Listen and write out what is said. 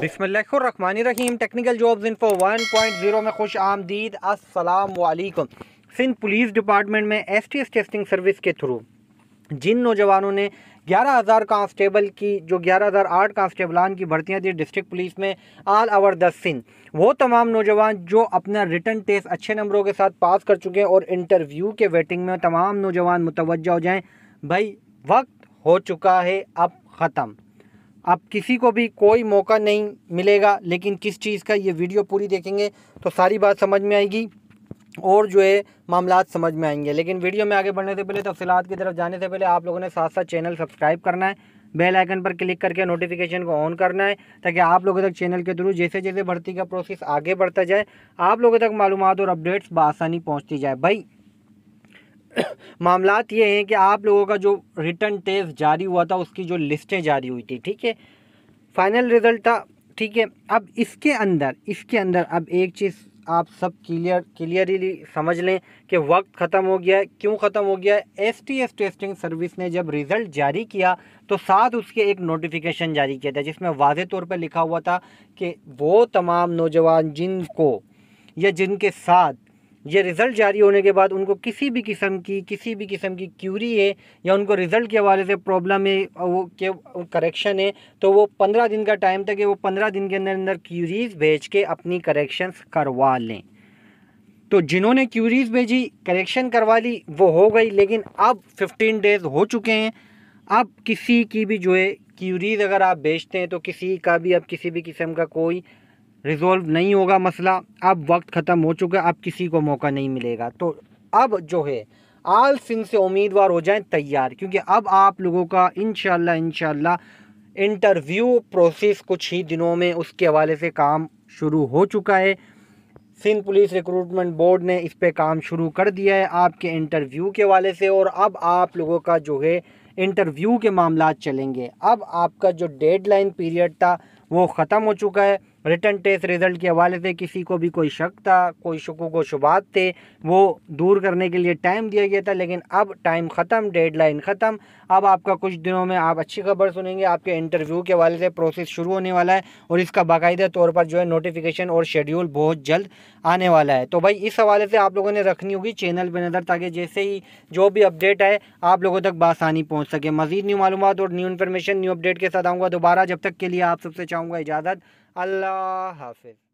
बिसमीम technical jobs info 1.0 में खुश आमदीद असलकम सिंध पुलिस डिपार्टमेंट में S T S testing service के थ्रू जिन नौजवानों ने ग्यारह हज़ार कांस्टेबल की जो ग्यारह हज़ार आठ कांस्टेबलान की भर्तियां दी डिस्ट्रिक्ट पुलिस में आल आवर द सिंध वो तमाम नौजवान जो अपना रिटर्न टेस्ट अच्छे नंबरों के साथ पास कर चुके हैं और इंटरव्यू के वेटिंग में तमाम नौजवान मुतवजा हो जाएँ भाई वक्त हो चुका है अब ख़त्म आप किसी को भी कोई मौका नहीं मिलेगा लेकिन किस चीज़ का ये वीडियो पूरी देखेंगे तो सारी बात समझ में आएगी और जो है मामला समझ में आएंगे लेकिन वीडियो में आगे बढ़ने से पहले तफसीत की तरफ जाने से पहले आप लोगों ने साथ साथ चैनल सब्सक्राइब करना है बेल आइकन पर क्लिक करके नोटिफिकेशन को ऑन करना है ताकि आप लोगों तक चैनल के थ्रू जैसे जैसे भर्ती का प्रोसेस आगे बढ़ता जाए आप लोगों तक मालूम और अपडेट्स बसानी पहुँचती जाए भाई मामला ये हैं कि आप लोगों का जो रिटर्न टेस्ट जारी हुआ था उसकी जो लिस्टें जारी हुई थी ठीक है फाइनल रिजल्ट था ठीक है अब इसके अंदर इसके अंदर अब एक चीज़ आप सब क्लियर क्लियरली समझ लें कि वक्त ख़त्म हो गया है क्यों ख़त्म हो गया है S T S testing service ने जब रिज़ल्ट जारी किया तो साथ उसके एक नोटिफिकेशन जारी किया था जिसमें वाज तौर पर लिखा हुआ था कि वो तमाम नौजवान जिनको या जिनके साथ ये रिज़ल्ट जारी होने के बाद उनको किसी भी किस्म की किसी भी किस्म की क्यूरी है या उनको रिज़ल्ट के हवाले से प्रॉब्लम है वो के करेक्शन है तो वो पंद्रह दिन का टाइम तक है वो पंद्रह दिन के अंदर अंदर क्यूरीज भेज के अपनी करेक्शंस करवा लें तो जिन्होंने क्यूरीज भेजी करेक्शन करवा ली वो हो गई लेकिन अब फिफ्टीन डेज़ हो चुके हैं अब किसी की भी जो है क्यूरीज अगर आप बेचते हैं तो किसी का भी अब किसी भी किस्म का कोई रिज़ोल्व नहीं होगा मसला अब वक्त ख़त्म हो चुका है अब किसी को मौका नहीं मिलेगा तो अब जो है आल सिंह से उम्मीदवार हो जाएं तैयार क्योंकि अब आप लोगों का इन इनशाला इंटरव्यू प्रोसेस कुछ ही दिनों में उसके हवाले से काम शुरू हो चुका है सिंध पुलिस रिक्रूटमेंट बोर्ड ने इस पर काम शुरू कर दिया है आपके इंटरव्यू के हवाले से और अब आप लोगों का जो है इंटरव्यू के मामला चलेंगे अब आपका जो डेडलाइन पीरियड था वो ख़त्म हो चुका है रिटर्न टेस्ट रिजल्ट के हवाले से किसी को भी कोई शक था कोई शकों को शुबात थे वो दूर करने के लिए टाइम दिया गया था लेकिन अब टाइम ख़त्म डेडलाइन ख़त्म अब आपका कुछ दिनों में आप अच्छी खबर सुनेंगे आपके इंटरव्यू के हवाले से प्रोसेस शुरू होने वाला है और इसका बाकायदा तौर पर जो है नोटिफिकेशन और शेड्यूल बहुत जल्द आने वाला है तो भाई इस हवाले से आप लोगों ने रखनी होगी चैनल पर नज़र ताकि जैसे ही जो भी अपडेट है आप लोगों तक बासानी पहुँच सके मज़ीद न्यू मालूम और न्यू इन्फॉर्मेशन न्यू अपडेट के साथ आऊँगा दोबारा जब तक के लिए आप सबसे चाहूँगा इजाज़त अल्लाह हाफिज़